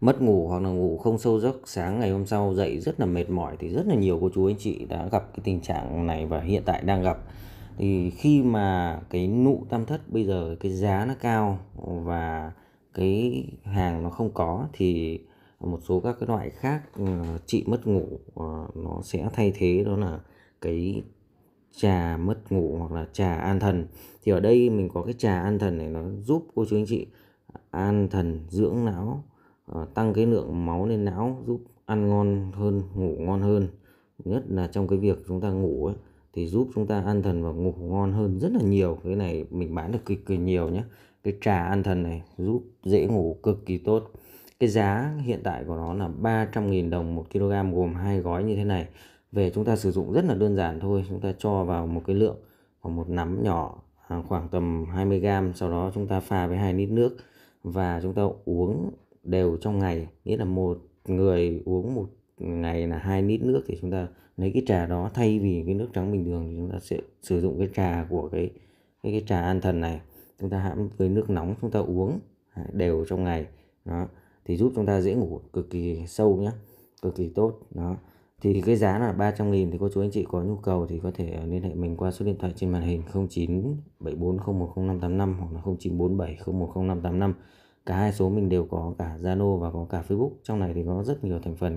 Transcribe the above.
mất ngủ hoặc là ngủ không sâu giấc sáng ngày hôm sau dậy rất là mệt mỏi thì rất là nhiều cô chú anh chị đã gặp cái tình trạng này và hiện tại đang gặp thì khi mà cái nụ tam thất bây giờ cái giá nó cao và cái hàng nó không có thì một số các cái loại khác ừ, chị mất ngủ ờ, nó sẽ thay thế đó là cái trà mất ngủ hoặc là trà an thần thì ở đây mình có cái trà an thần này nó giúp cô chú anh chị an thần dưỡng não Ờ, tăng cái lượng máu lên não giúp ăn ngon hơn ngủ ngon hơn nhất là trong cái việc chúng ta ngủ ấy, thì giúp chúng ta an thần và ngủ ngon hơn rất là nhiều cái này mình bán được cực kỳ nhiều nhé cái trà an thần này giúp dễ ngủ cực kỳ tốt cái giá hiện tại của nó là 300.000 đồng một kg gồm hai gói như thế này về chúng ta sử dụng rất là đơn giản thôi chúng ta cho vào một cái lượng khoảng một nắm nhỏ à, khoảng tầm 20 g sau đó chúng ta pha với hai lít nước và chúng ta uống đều trong ngày nghĩa là một người uống một ngày là hai lít nước thì chúng ta lấy cái trà đó thay vì cái nước trắng bình thường thì chúng ta sẽ sử dụng cái trà của cái cái, cái trà an thần này chúng ta hãm với nước nóng chúng ta uống à, đều trong ngày đó thì giúp chúng ta dễ ngủ cực kỳ sâu nhé cực kỳ tốt đó thì cái giá là 300 nghìn thì cô chú anh chị có nhu cầu thì có thể à, liên hệ mình qua số điện thoại trên màn hình 0974010585 hoặc là 0947010585 cả hai số mình đều có cả Zalo và có cả Facebook trong này thì có rất nhiều thành phần